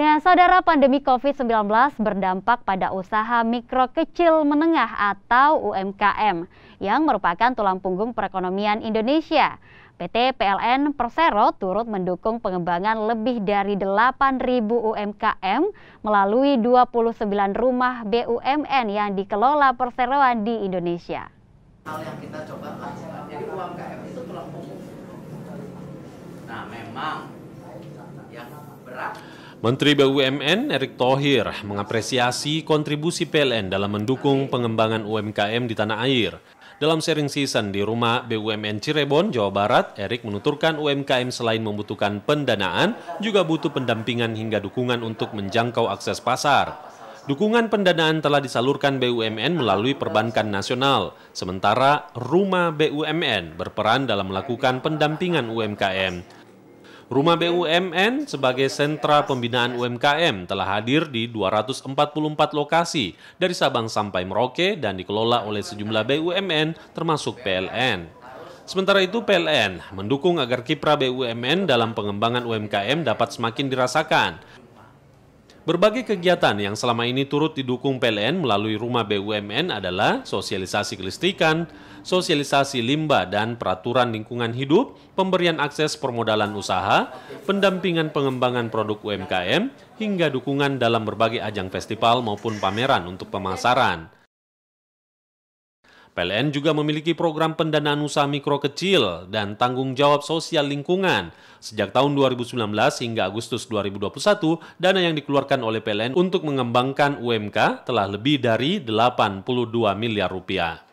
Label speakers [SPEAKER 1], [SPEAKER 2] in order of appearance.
[SPEAKER 1] Nah, saudara pandemi COVID-19 berdampak pada usaha mikro kecil menengah atau UMKM yang merupakan tulang punggung perekonomian Indonesia. PT PLN Persero turut mendukung pengembangan lebih dari 8.000 UMKM melalui 29 rumah BUMN yang dikelola perseroan di Indonesia. Hal yang kita coba jadi UMKM itu tulang punggung. Nah memang yang berat
[SPEAKER 2] Menteri BUMN Erick Thohir mengapresiasi kontribusi PLN dalam mendukung pengembangan UMKM di tanah air. Dalam sharing season di rumah BUMN Cirebon, Jawa Barat, Erick menuturkan UMKM selain membutuhkan pendanaan, juga butuh pendampingan hingga dukungan untuk menjangkau akses pasar. Dukungan pendanaan telah disalurkan BUMN melalui Perbankan Nasional, sementara Rumah BUMN berperan dalam melakukan pendampingan UMKM. Rumah BUMN sebagai sentra pembinaan UMKM telah hadir di 244 lokasi dari Sabang sampai Merauke dan dikelola oleh sejumlah BUMN termasuk PLN. Sementara itu PLN mendukung agar kiprah BUMN dalam pengembangan UMKM dapat semakin dirasakan Berbagai kegiatan yang selama ini turut didukung PLN melalui rumah BUMN adalah sosialisasi kelistrikan, sosialisasi limbah dan peraturan lingkungan hidup, pemberian akses permodalan usaha, pendampingan pengembangan produk UMKM, hingga dukungan dalam berbagai ajang festival maupun pameran untuk pemasaran. PLN juga memiliki program pendanaan usaha mikro kecil dan tanggung jawab sosial lingkungan. Sejak tahun 2019 hingga Agustus 2021, dana yang dikeluarkan oleh PLN untuk mengembangkan UMK telah lebih dari
[SPEAKER 1] 82 miliar rupiah.